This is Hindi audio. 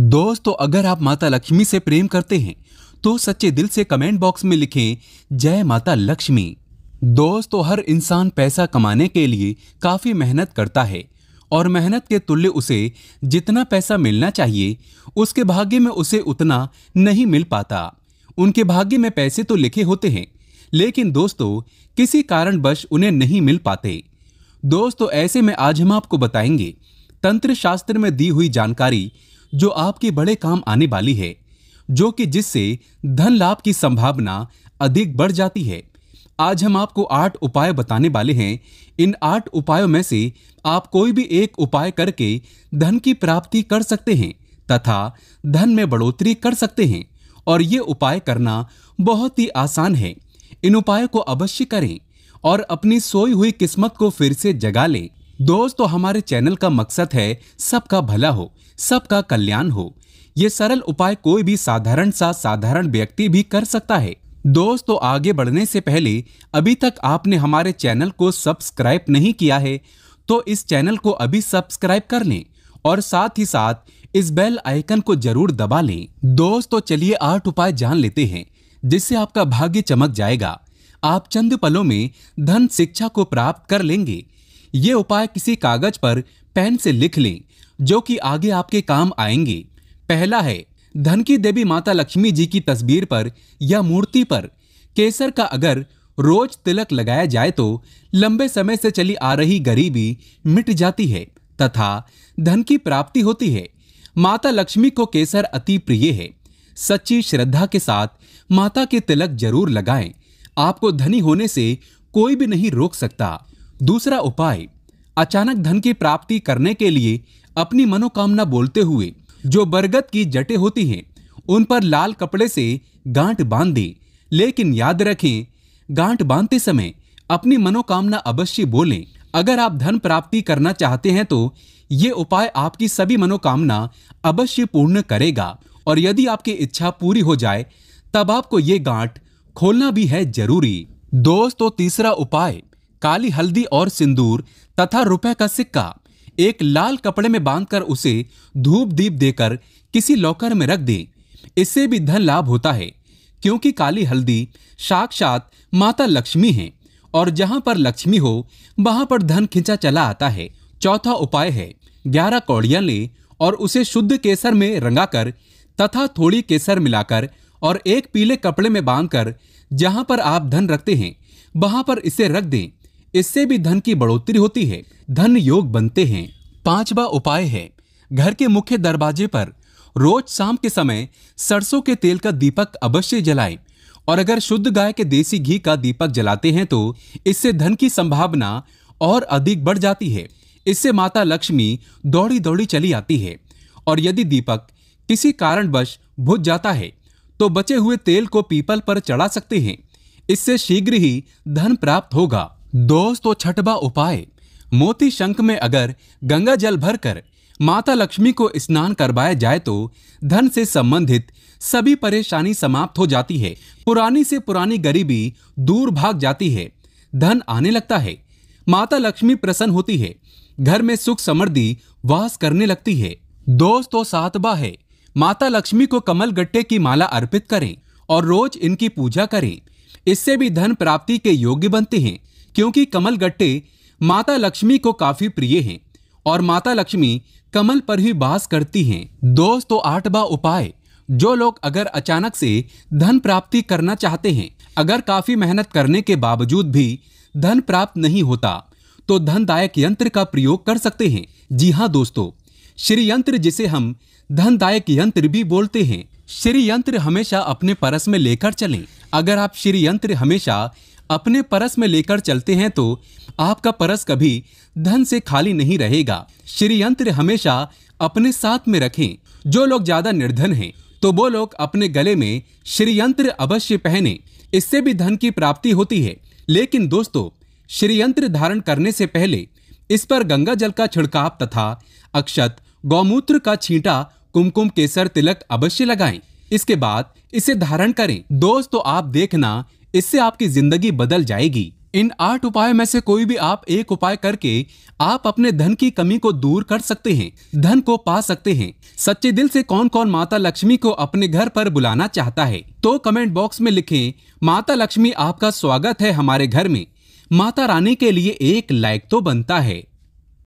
दोस्तों तो अगर आप माता लक्ष्मी से प्रेम करते हैं तो सच्चे दिल से कमेंट बॉक्स में लिखें जय माता लक्ष्मी दोस्तों तो हर इंसान पैसा कमाने के लिए काफ़ी मेहनत करता है और मेहनत के तुल्य उसे जितना पैसा मिलना चाहिए उसके भाग्य में उसे उतना नहीं मिल पाता उनके भाग्य में पैसे तो लिखे होते हैं लेकिन दोस्तों किसी कारणवश उन्हें नहीं मिल पाते दोस्तों ऐसे में आज हम आपको बताएंगे तंत्र शास्त्र में दी हुई जानकारी जो आपके बड़े काम आने वाली है जो कि जिससे धन लाभ की संभावना अधिक बढ़ जाती है आज हम आपको आठ उपाय बताने वाले हैं इन आठ उपायों में से आप कोई भी एक उपाय करके धन की प्राप्ति कर सकते हैं तथा धन में बढ़ोतरी कर सकते हैं और ये उपाय करना बहुत ही आसान है इन उपायों को अवश्य करें और अपनी सोई हुई किस्मत को फिर से जगा लें दोस्तों तो हमारे चैनल का मकसद है सबका भला हो सबका कल्याण हो ये सरल उपाय कोई भी साधारण सा साधारण व्यक्ति भी कर सकता है दोस्तों तो आगे बढ़ने से पहले अभी तक आपने हमारे चैनल को सब्सक्राइब नहीं किया है तो इस चैनल को अभी सब्सक्राइब कर लें और साथ ही साथ इस बेल आइकन को जरूर दबा लें दोस्तों तो चलिए आठ उपाय जान लेते हैं जिससे आपका भाग्य चमक जाएगा आप चंद पलों में धन शिक्षा को प्राप्त कर लेंगे ये उपाय किसी कागज पर पेन से लिख लें जो कि आगे आपके काम आएंगे पहला है धन की देवी माता लक्ष्मी जी की तस्वीर पर या मूर्ति पर केसर का अगर रोज तिलक लगाया जाए तो लंबे समय से चली आ रही गरीबी मिट जाती है तथा धन की प्राप्ति होती है माता लक्ष्मी को केसर अति प्रिय है सच्ची श्रद्धा के साथ माता के तिलक जरूर लगाएं आपको धनी होने से कोई भी नहीं रोक सकता दूसरा उपाय अचानक धन की प्राप्ति करने के लिए अपनी मनोकामना बोलते हुए जो बरगद की जटे होती हैं उन पर लाल कपड़े से गांठ बांध दें लेकिन याद रखें गांठ बांधते समय अपनी मनोकामना अवश्य बोलें अगर आप धन प्राप्ति करना चाहते हैं तो ये उपाय आपकी सभी मनोकामना अवश्य पूर्ण करेगा और यदि आपकी इच्छा पूरी हो जाए तब आपको ये गांठ खोलना भी है जरूरी दोस्तों तीसरा उपाय काली हल्दी और सिंदूर तथा रुपए का सिक्का एक लाल कपड़े में बांधकर उसे धूप दीप देकर किसी लॉकर में रख दें इससे भी धन लाभ होता है क्योंकि काली हल्दी साक्षात माता लक्ष्मी है और जहां पर लक्ष्मी हो वहां पर धन खिंचा चला आता है चौथा उपाय है ग्यारह कौड़िया ले और उसे शुद्ध केसर में रंगाकर तथा थोड़ी केसर मिलाकर और एक पीले कपड़े में बांधकर जहां पर आप धन रखते हैं वहां पर इसे रख दें इससे भी धन की बढ़ोतरी होती है धन योग बनते हैं पांचवा उपाय है घर के मुख्य दरवाजे पर रोज शाम के समय सरसों के तेल का दीपक अवश्य जलाएं और अगर शुद्ध गाय के देसी घी का दीपक जलाते हैं तो इससे धन की संभावना और अधिक बढ़ जाती है इससे माता लक्ष्मी दौड़ी दौड़ी चली आती है और यदि दीपक किसी कारणवश भुज जाता है तो बचे हुए तेल को पीपल पर चढ़ा सकते हैं इससे शीघ्र ही धन प्राप्त होगा दोस्तों छठवा उपाय मोती शंख में अगर गंगा जल भरकर माता लक्ष्मी को स्नान करवाया जाए तो धन से संबंधित सभी परेशानी समाप्त हो जाती है पुरानी से पुरानी गरीबी दूर भाग जाती है धन आने लगता है माता लक्ष्मी प्रसन्न होती है घर में सुख समृद्धि वास करने लगती है दोस्तों सातवा है माता लक्ष्मी को कमल गट्टे की माला अर्पित करें और रोज इनकी पूजा करें इससे भी धन प्राप्ति के योग्य बनते हैं क्योंकि कमल गट्टे माता लक्ष्मी को काफी प्रिय हैं और माता लक्ष्मी कमल पर ही बास करती हैं दोस्तों तो आठवा उपाय जो लोग अगर अचानक से धन प्राप्ति करना चाहते हैं अगर काफी मेहनत करने के बावजूद भी धन प्राप्त नहीं होता तो धनदायक यंत्र का प्रयोग कर सकते हैं जी हाँ दोस्तों श्री यंत्र जिसे हम धनदायक यंत्र भी बोलते हैं श्री यंत्र हमेशा अपने परस में लेकर चलें अगर आप श्री यंत्र हमेशा अपने परस में लेकर चलते हैं तो आपका परस कभी धन से खाली नहीं रहेगा श्री यंत्र हमेशा अपने साथ में रखें जो लोग ज्यादा निर्धन हैं तो वो लोग अपने गले में श्रीयंत्र अवश्य पहने इससे भी धन की प्राप्ति होती है लेकिन दोस्तों श्रीयंत्र धारण करने से पहले इस पर गंगा जल का छिड़काव तथा अक्षत गौमूत्र का छींटा कुमकुम केसर तिलक अवश्य लगाएं इसके बाद इसे धारण करें दोस्तों आप देखना इससे आपकी जिंदगी बदल जाएगी इन आठ उपायों में से कोई भी आप एक उपाय करके आप अपने धन की कमी को दूर कर सकते हैं धन को पा सकते हैं सच्चे दिल से कौन कौन माता लक्ष्मी को अपने घर पर बुलाना चाहता है तो कमेंट बॉक्स में लिखें माता लक्ष्मी आपका स्वागत है हमारे घर में माता रानी के लिए एक लाइक तो बनता है